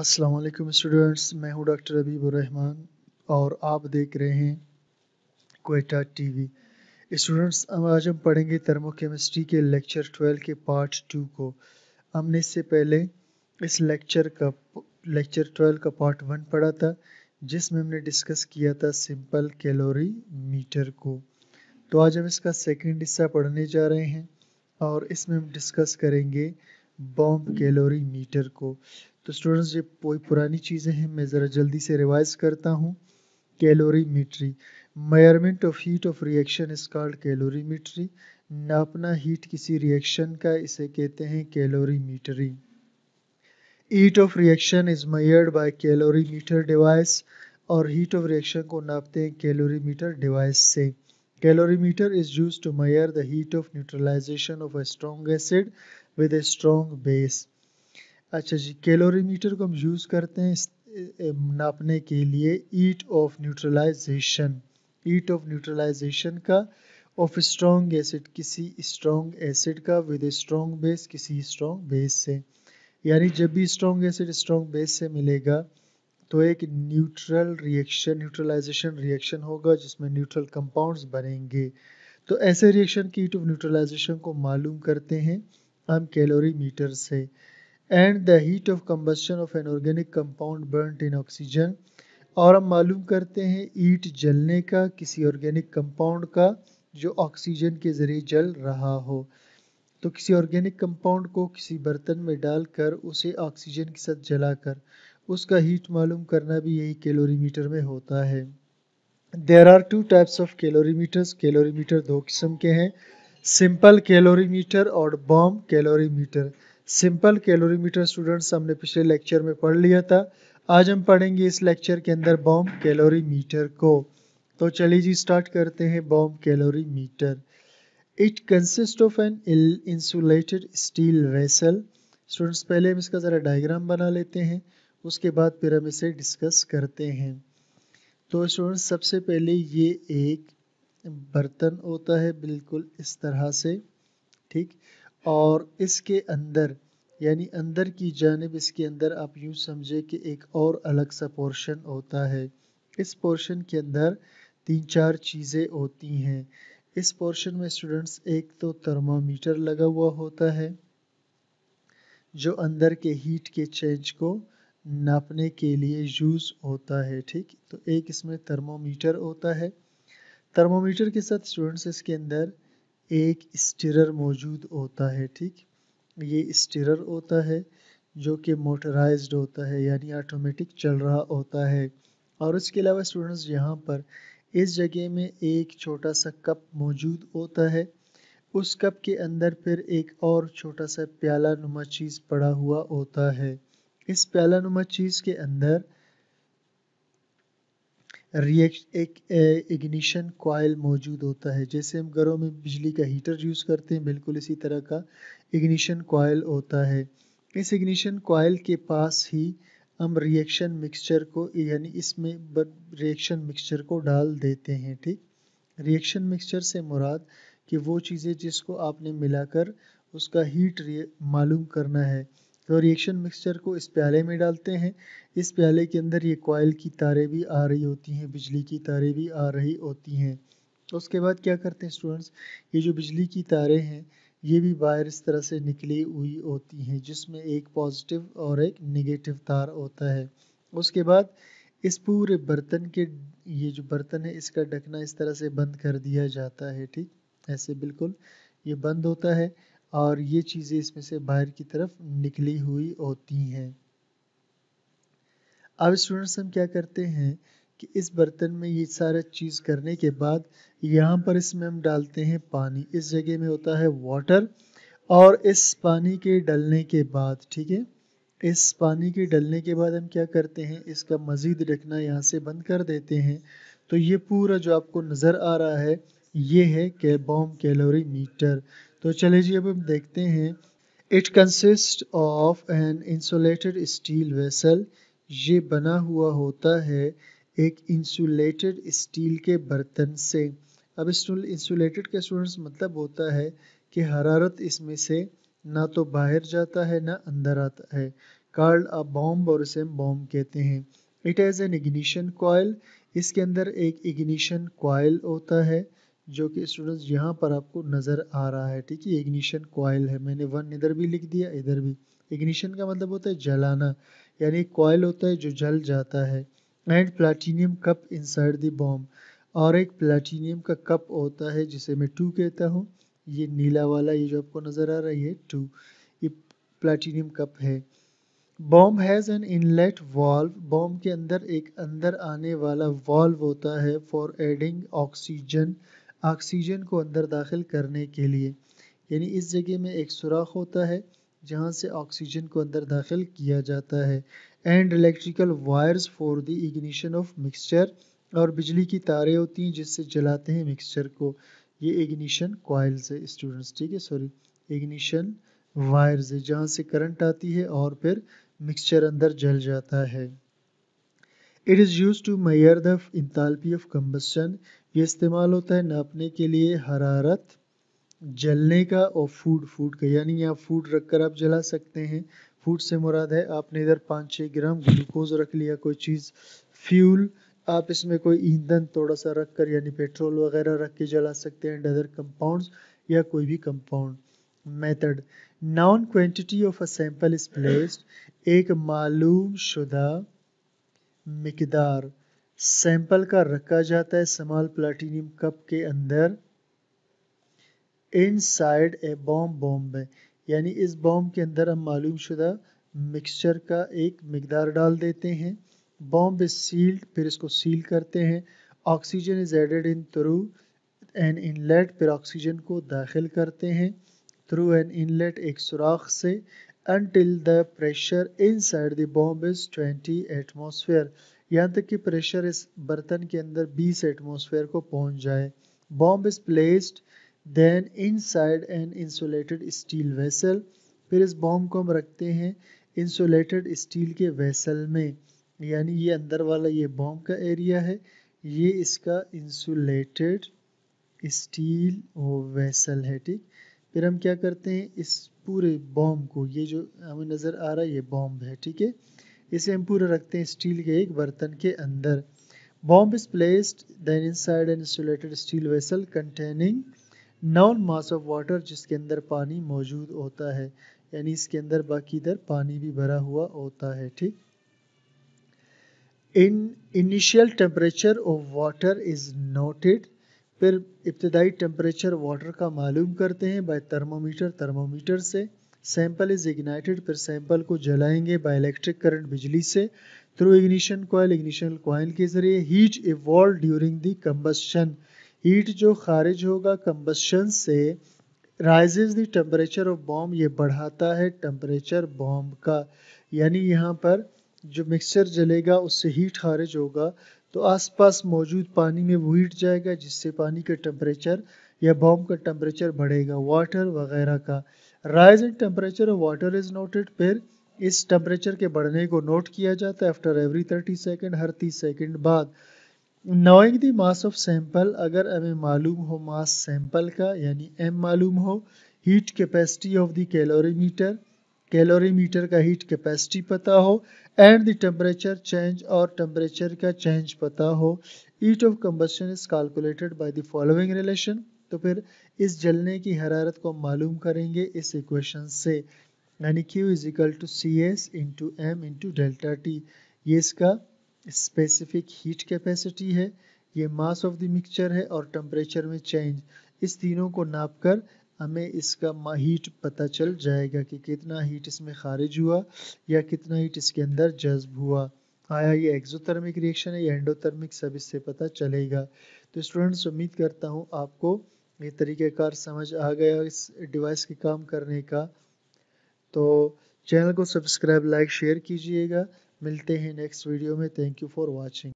अस्सलाम स्टूडेंट्स मैं हूं डॉक्टर अबीब रहमान और आप देख रहे हैं कोयटा टीवी स्टूडेंट्स अब आज हम पढ़ेंगे थर्मोकेमिस्ट्री के लेक्चर 12 के पार्ट टू को हमने इससे पहले इस लेक्चर का लेक्चर 12 का पार्ट वन पढ़ा था जिसमें हमने डिस्कस किया था सिंपल कैलोरी मीटर को तो आज हम इसका सेकेंड हिस्सा पढ़ने जा रहे हैं और इसमें हम डिस्कस करेंगे बॉम्ब कैलोरी मीटर को तो स्टूडेंट्स ये कोई पुरानी चीज़ें हैं मैं ज़रा जल्दी से रिवाइज करता हूँ calorimetry measurement of heat of reaction is called calorimetry नापना हीट किसी रिएक्शन का इसे कहते हैं calorimetry heat of reaction is measured by calorimeter device और हीट ऑफ रिएक्शन को नापते हैं कैलोरीमीटर डिवाइस से calorimeter is use to measure the heat of neutralization of a strong acid with a strong base अच्छा जी calorimeter को हम use करते हैं नापने के लिए heat of neutralization heat of neutralization का ऑफ स्ट्रॉन्ग एसिड किसी स्ट्रॉन्ग एसिड का विद ए स्ट्रॉन्ग बेस किसी स्ट्रॉन्ग बेस से यानी जब भी स्ट्रॉन्ग एसिड स्ट्रॉन्ग बेस से मिलेगा तो एक न्यूट्रल रिएक्शन न्यूट्रलाइजेशन रिएक्शन होगा जिसमें न्यूट्रल कंपाउंड्स बनेंगे तो ऐसे रिएक्शन की ईट ऑफ न्यूट्रलाइजेशन को मालूम करते हैं हम कैलोरी मीटर से and the heat of combustion of an organic compound burned in oxygen और हम मालूम करते हैं ईट जलने का किसी ऑर्गेनिक कंपाउंड का जो ऑक्सीजन के ज़रिए जल रहा हो तो किसी ऑर्गेनिक कंपाउंड को किसी बर्तन में डालकर उसे ऑक्सीजन के साथ जलाकर उसका हीट मालूम करना भी यही कैलोरीमीटर में होता है there are two types of calorimeters calorimeter दो किस्म के हैं सिंपल कैलोरीमीटर और bomb calorimeter simple calorimeter students हमने पिछले लेक्चर में पढ़ लिया था आज हम पढ़ेंगे इस लेक्चर के अंदर बॉम्ब कैलोरीमीटर को तो चलिए जी स्टार्ट करते हैं bomb calorimeter it consist of an insulated steel vessel students पहले हम इसका ज़रा डायग्राम बना लेते हैं उसके बाद फिर हम इसे डिस्कस करते हैं तो स्टूडेंट्स सबसे पहले ये एक बर्तन होता है बिल्कुल इस तरह से ठीक और इसके अंदर यानी अंदर की जानब इसके अंदर आप यूँ समझे कि एक और अलग सा पोर्शन होता है इस पोर्शन के अंदर तीन चार चीज़ें होती हैं इस पोर्शन में स्टूडेंट्स एक तो थर्मामीटर लगा हुआ होता है जो अंदर के हीट के चेंज को नापने के लिए यूज़ होता है ठीक तो एक इसमें थर्मामीटर होता है थर्मामीटर के साथ स्टूडेंट्स इसके अंदर एक स्टीरर मौजूद होता है ठीक ये स्टीरर होता है जो कि मोटराइज्ड होता है यानी ऑटोमेटिक चल रहा होता है और उसके अलावा स्टूडेंट्स यहाँ पर इस जगह में एक छोटा सा कप मौजूद होता है उस कप के अंदर फिर एक और छोटा सा प्याला नुमा चीज़ पड़ा हुआ होता है इस प्याला नुमा चीज़ के अंदर रिएक्ट एक इग्निशन कॉयल मौजूद होता है जैसे हम घरों में बिजली का हीटर यूज़ करते हैं बिल्कुल इसी तरह का इग्निशन कॉयल होता है इस इग्निशन कॉयल के पास ही हम रिएक्शन मिक्सचर को यानी इसमें रिएक्शन मिक्सचर को डाल देते हैं ठीक रिएक्शन मिक्सचर से मुराद कि वो चीज़ें जिसको आपने मिलाकर उसका हीट मालूम करना है तो रिएक्शन मिक्सचर को इस प्याले में डालते हैं इस प्याले के अंदर ये कॉयल की तारें भी आ रही होती हैं बिजली की तारें भी आ रही होती हैं उसके बाद क्या करते हैं स्टूडेंट्स ये जो बिजली की तारें हैं ये भी बाहर इस तरह से निकली हुई होती हैं जिसमें एक पॉजिटिव और एक निगेटिव तार होता है उसके बाद इस पूरे बर्तन के ये जो बर्तन है इसका ढकना इस तरह से बंद कर दिया जाता है ठीक ऐसे बिल्कुल ये बंद होता है और ये चीज़ें इसमें से बाहर की तरफ निकली हुई होती हैं अब स्टूडेंट्स हम क्या करते हैं कि इस बर्तन में ये सारा चीज़ करने के बाद यहाँ पर इसमें हम डालते हैं पानी इस जगह में होता है वाटर और इस पानी के डलने के बाद ठीक है इस पानी के डलने के बाद हम क्या करते हैं इसका मज़ीद रखना यहाँ से बंद कर देते हैं तो ये पूरा जो आपको नज़र आ रहा है ये है कैबॉम कैलोरी मीटर तो चले जी अब हम देखते हैं it consist of an insulated steel vessel ये बना हुआ होता है एक इंसुलेटेड स्टील के बर्तन से अब इंसुलेटेड के स्टूडेंट्स मतलब होता है कि हरारत इसमें से ना तो बाहर जाता है ना अंदर आता है कार्ड अ बॉम्ब और इसे बॉम्ब कहते हैं it has an ignition coil इसके अंदर एक इग्निशन कॉयल होता है जो कि स्टूडेंट्स यहाँ पर आपको नज़र आ रहा है ठीक है इग्निशन कॉयल है मैंने वन इधर भी लिख दिया इधर भी इग्निशन का मतलब होता है जलाना यानी कॉयल होता है जो जल जाता है and platinum cup inside the bomb और एक प्लाटीनियम का कप होता है जिसे मैं टू कहता हूँ ये नीला वाला ये जो आपको नज़र आ रही है टू ये प्लाटीनियम कप है bomb has an inlet valve bomb के अंदर एक अंदर आने वाला वॉल्व होता है फॉर एडिंग ऑक्सीजन ऑक्सीजन को अंदर दाखिल करने के लिए यानी इस जगह में एक सुराख होता है जहाँ से ऑक्सीजन को अंदर दाखिल किया जाता है and electrical wires for the ignition of mixture और बिजली की तारें होती हैं जिससे जलाते हैं मिक्सचर को ये इग्निशन कॉयल्स है स्टूडेंट्स ठीक है सॉरी इग्निशन वायर्स है जहाँ से करंट आती है और फिर मिक्सचर अंदर जल जाता है it is use to measure the enthalpy of combustion ये इस्तेमाल होता है नापने के लिए हरारत जलने का और फूड फूड का यानी यहाँ फूड रख कर आप जला सकते हैं फूड से मुराद है आपने इधर पाँच छः ग्राम ग्लूकोज रख लिया कोई चीज़ फ्यूल आप इसमें कोई ईंधन थोड़ा सा रख कर यानी पेट्रोल वगैरह रख के जला सकते हैं अदर कंपाउंड्स या कोई भी compound method known quantity of a sample is placed एक मालूम शुदा मकदार सैंपल का रखा जाता है समाल प्लाटिनियम कप के अंदर इनसाइड ए बॉम्ब बॉम्ब है यानी इस बॉम्ब के अंदर हम मालूम शुदा मिक्सचर का एक मकदार डाल देते हैं बॉम्ब इज सील्ड फिर इसको सील करते हैं oxygen is added in through an inlet फिर ऑक्सीजन को दाखिल करते हैं थ्रू एन इनलेट एक सुराख से until the pressure inside the bomb is 20 atmosphere यहाँ तक कि प्रेशर इस बर्तन के अंदर 20 एटमॉस्फेयर को पहुँच जाए bomb is placed then inside an insulated steel vessel फिर इस बॉम्ब को हम रखते हैं इंसुलेटेड स्टील के वेसल में यानी ये अंदर वाला ये बॉम्ब का एरिया है ये इसका इंसुलेटेड स्टील वो वेसल है ठीक फिर हम क्या करते हैं इस पूरे बॉम्ब को ये जो हमें नज़र आ रहा है ये बॉम्ब है ठीक है इसे हम पूरा रखते हैं स्टील के एक बर्तन के अंदर bomb is placed then inside an insulated steel vessel containing known mass of water जिसके अंदर पानी मौजूद होता है यानी इसके अंदर बाकी इधर पानी भी भरा हुआ होता है ठीक in initial temperature of water is noted फिर इब्तदाई टेम्परेचर वाटर का मालूम करते हैं बाय थर्मोमीटर थर्मोमीटर से सैंपल इज इग्नाइटेड फिर सैंपल को जलाएंगे बाय इलेक्ट्रिक करंट बिजली से through ignition coil ignition coil के जरिए heat evolve during the combustion heat जो खारिज होगा कम्बस्शन से rises the temperature of bomb ये बढ़ाता है टेम्परेचर बॉम्ब का यानी यहाँ पर जो मिक्सचर जलेगा उससे हीट खारिज होगा तो आसपास मौजूद पानी में वो हीट जाएगा जिससे पानी का टेम्परेचर या बॉम्ब का टेम्परेचर बढ़ेगा वाटर वगैरह का rise in temperature of water is noted फिर इस टेम्परेचर के बढ़ने को नोट किया जाता है आफ्टर एवरी थर्टी सेकेंड हर तीस सेकेंड बाद knowing the mass of sample अगर हमें मालूम हो मास सैंपल का यानी एम मालूम हो heat capacity of the calorimeter calorimeter का हीट कैपेसिटी पता हो एंड द टेम्परेचर चेंज और टेम्परेचर का चेंज पता हो heat of combustion is calculated by the following relation तो फिर इस जलने की हरारत को मालूम करेंगे इस इक्वेशन से यानी Q is equal to C S into M into delta T ये इसका स्पेसिफिक हीट कैपेसिटी है ये मास ऑफ द मिक्सचर है और टेम्परेचर में चेंज इस तीनों को नाप कर हमें इसका हीट पता चल जाएगा कि कितना हीट इसमें खारिज हुआ या कितना हीट इसके अंदर जज्ब हुआ आया ये एक्जोथर्मिक रिएक्शन है या एंडोथर्मिक सब इससे पता चलेगा तो स्टूडेंट्स उम्मीद करता हूँ आपको ये तरीक़ेकार समझ आ गया इस डिवाइस के काम करने का तो चैनल को सब्सक्राइब लाइक शेयर कीजिएगा मिलते हैं नेक्स्ट वीडियो में थैंक यू फॉर वॉचिंग